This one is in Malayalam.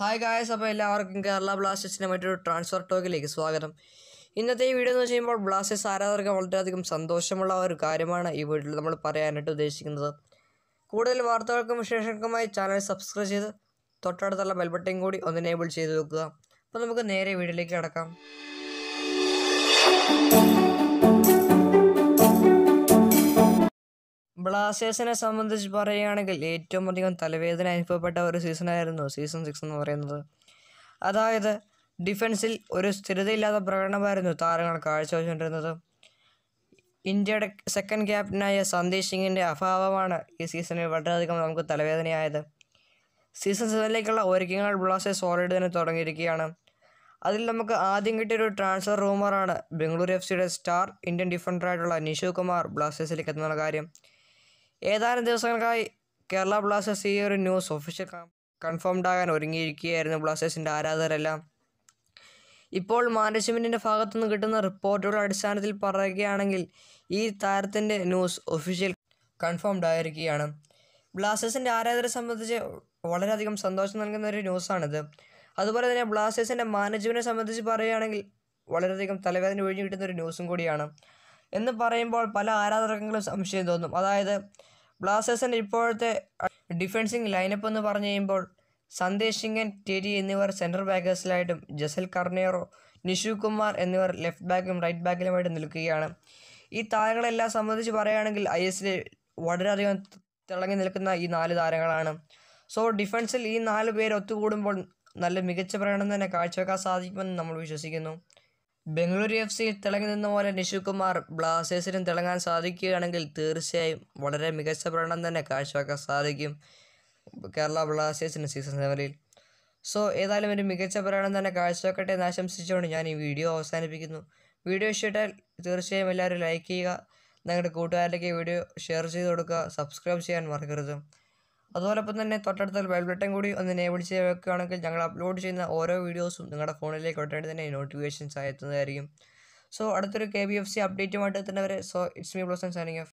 ഹായ് ഗായസ് അപ്പോൾ എല്ലാവർക്കും കേരള ബ്ലാസ്റ്റേഴ്സിൻ്റെ മറ്റൊരു ട്രാൻസ്ഫർ ടോക്കിലേക്ക് സ്വാഗതം ഇന്നത്തെ ഈ വീഡിയോ എന്ന് വെച്ച് കഴിയുമ്പോൾ ബ്ലാസ്റ്റേഴ്സ് ആരാധകർക്ക് വളരെയധികം സന്തോഷമുള്ള ഒരു കാര്യമാണ് ഈ വീട്ടിൽ നമ്മൾ പറയാനായിട്ട് ഉദ്ദേശിക്കുന്നത് കൂടുതൽ വാർത്തകൾക്കും വിശേഷങ്ങൾക്കുമായി ചാനൽ സബ്സ്ക്രൈബ് ചെയ്ത് തൊട്ടടുത്തുള്ള ബെൽബട്ടൻ കൂടി ഒന്ന് എനേബിൾ ചെയ്ത് വെക്കുക അപ്പോൾ നമുക്ക് നേരെ വീഡിയോയിലേക്ക് കടക്കാം ബ്ലാസ്റ്റേഴ്സിനെ സംബന്ധിച്ച് പറയുകയാണെങ്കിൽ ഏറ്റവും അധികം തലവേദന അനുഭവപ്പെട്ട ഒരു സീസണായിരുന്നു സീസൺ സിക്സ് എന്ന് പറയുന്നത് അതായത് ഡിഫൻസിൽ ഒരു സ്ഥിരതയില്ലാത്ത പ്രകടനമായിരുന്നു താരങ്ങൾ കാഴ്ചവെച്ചുകൊണ്ടിരുന്നത് ഇന്ത്യയുടെ സെക്കൻഡ് ക്യാപ്റ്റനായ സന്ദീപ് സിംഗിൻ്റെ അഭാവമാണ് ഈ സീസണിൽ വളരെയധികം നമുക്ക് തലവേദനയായത് സീസൺ സെവനിലേക്കുള്ള ഒരുക്കങ്ങൾ ബ്ലാസ്റ്റേഴ്സ് ഓൾറെഡി തന്നെ തുടങ്ങിയിരിക്കുകയാണ് അതിൽ നമുക്ക് ആദ്യം കിട്ടിയൊരു ട്രാൻസ്ഫർ റൂമറാണ് ബംഗളൂരു എഫ് സിയുടെ സ്റ്റാർ ഇന്ത്യൻ ഡിഫൻഡറായിട്ടുള്ള നിഷു കുമാർ ബ്ലാസ്റ്റേഴ്സിലേക്ക് എത്തുന്ന കാര്യം ഏതാനും ദിവസങ്ങൾക്കായി കേരള ബ്ലാസ്റ്റേഴ്സ് ഈ ഒരു ന്യൂസ് ഒഫീഷ്യൽ കൺഫേംഡ് ആകാൻ ഒരുങ്ങിയിരിക്കുകയായിരുന്നു ബ്ലാസ്റ്റേഴ്സിൻ്റെ ആരാധകരെല്ലാം ഇപ്പോൾ മാനേജ്മെൻറ്റിൻ്റെ ഭാഗത്തുനിന്ന് കിട്ടുന്ന റിപ്പോർട്ടുകളുടെ അടിസ്ഥാനത്തിൽ പറയുകയാണെങ്കിൽ ഈ താരത്തിൻ്റെ ന്യൂസ് ഒഫീഷ്യൽ കൺഫേംഡ് ആയിരിക്കുകയാണ് ബ്ലാസ്റ്റേഴ്സിൻ്റെ ആരാധകരെ സംബന്ധിച്ച് വളരെയധികം സന്തോഷം നൽകുന്ന ഒരു ന്യൂസാണിത് അതുപോലെ തന്നെ ബ്ലാസ്റ്റേഴ്സിൻ്റെ മാനേജ്മെൻറ്റിനെ സംബന്ധിച്ച് പറയുകയാണെങ്കിൽ വളരെയധികം തലവേദന ഒഴിഞ്ഞു കിട്ടുന്ന ഒരു ന്യൂസും കൂടിയാണ് എന്ന് പറയുമ്പോൾ പല ആരാധകർക്കും സംശയം തോന്നും അതായത് ബ്ലാസ്റ്റേഴ്സിൻ്റെ ഇപ്പോഴത്തെ ഡിഫൻസിങ് ലൈനപ്പ് എന്ന് പറഞ്ഞു കഴിയുമ്പോൾ സന്ദേശ് സിംഗൻ ടെരി എന്നിവർ സെൻറ്റർ ബാക്കേഴ്സിലായിട്ടും ജസൽ കർണേറോ നിഷു കുമാർ എന്നിവർ ലെഫ്റ്റ് ബാക്കും റൈറ്റ് ബാക്കിലുമായിട്ട് നിൽക്കുകയാണ് ഈ താരങ്ങളെല്ലാം സംബന്ധിച്ച് പറയുകയാണെങ്കിൽ ഐ എസിലെ വളരെയധികം തിളങ്ങി നിൽക്കുന്ന ഈ നാല് താരങ്ങളാണ് സോ ഡിഫൻസിൽ ഈ നാല് പേര് ഒത്തുകൂടുമ്പോൾ നല്ല മികച്ച പ്രകടനം തന്നെ കാഴ്ചവെക്കാൻ സാധിക്കുമെന്ന് നമ്മൾ വിശ്വസിക്കുന്നു ബംഗളൂരു എഫ് സിയിൽ തിളങ്ങി നിന്ന പോലെ നിഷുകുമാർ ബ്ലാസ്റ്റേഴ്സിനും തിളങ്ങാൻ സാധിക്കുകയാണെങ്കിൽ തീർച്ചയായും വളരെ മികച്ച പ്രകടനം തന്നെ കാഴ്ചവെക്കാൻ സാധിക്കും കേരള ബ്ലാസ്റ്റേഴ്സിന് സീസൺ സെവനിൽ സോ ഏതായാലും ഒരു മികച്ച പ്രകടനം തന്നെ കാഴ്ചവെക്കട്ടെ എന്ന് ആശംസിച്ചുകൊണ്ട് ഞാൻ ഈ വീഡിയോ അവസാനിപ്പിക്കുന്നു വീഡിയോ ഇഷ്ടപ്പെട്ടാൽ തീർച്ചയായും എല്ലാവരും ലൈക്ക് ചെയ്യുക നിങ്ങളുടെ കൂട്ടുകാരിലേക്ക് വീഡിയോ ഷെയർ ചെയ്ത് കൊടുക്കുക സബ്സ്ക്രൈബ് ചെയ്യാൻ മറക്കരുത് അതോടൊപ്പം തന്നെ തൊട്ടടുത്ത ബെൽ കൂടി ഒന്ന് എനേബിൾ ചെയ്ത് വെക്കുകയാണെങ്കിൽ ഞങ്ങൾ അപ്ലോഡ് ചെയ്യുന്ന ഓരോ വീഡിയോസും നിങ്ങളുടെ ഫോണിലേക്ക് ഉടനെ തന്നെ നോട്ടിഫിക്കേഷൻസ് ആയി സോ അടുത്തൊരു കെ ബി എഫ് സി അപ്ഡേറ്റുമായിട്ട് എത്തുന്നവരെ സോ ഇറ്റ്സ് മീ ബ്ലോസ് ആൻഡ് സൈനിങ് ഓഫ്